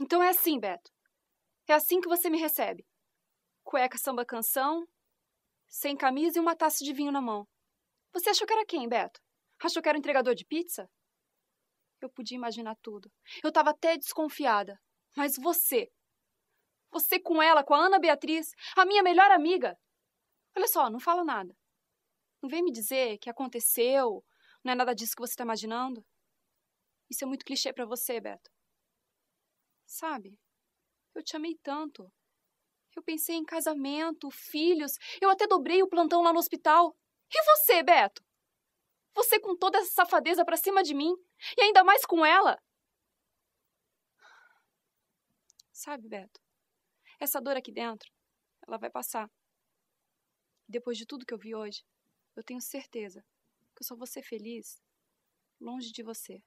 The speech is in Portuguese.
Então é assim, Beto. É assim que você me recebe. Cueca samba canção, sem camisa e uma taça de vinho na mão. Você achou que era quem, Beto? Achou que era um entregador de pizza? Eu podia imaginar tudo. Eu estava até desconfiada. Mas você. Você com ela, com a Ana Beatriz, a minha melhor amiga. Olha só, não fala nada. Não vem me dizer que aconteceu, não é nada disso que você está imaginando. Isso é muito clichê para você, Beto. Sabe? Eu te amei tanto. Eu pensei em casamento, filhos, eu até dobrei o plantão lá no hospital. E você, Beto? Você com toda essa safadeza pra cima de mim, e ainda mais com ela? Sabe, Beto, essa dor aqui dentro, ela vai passar. Depois de tudo que eu vi hoje, eu tenho certeza que eu só vou ser feliz longe de você.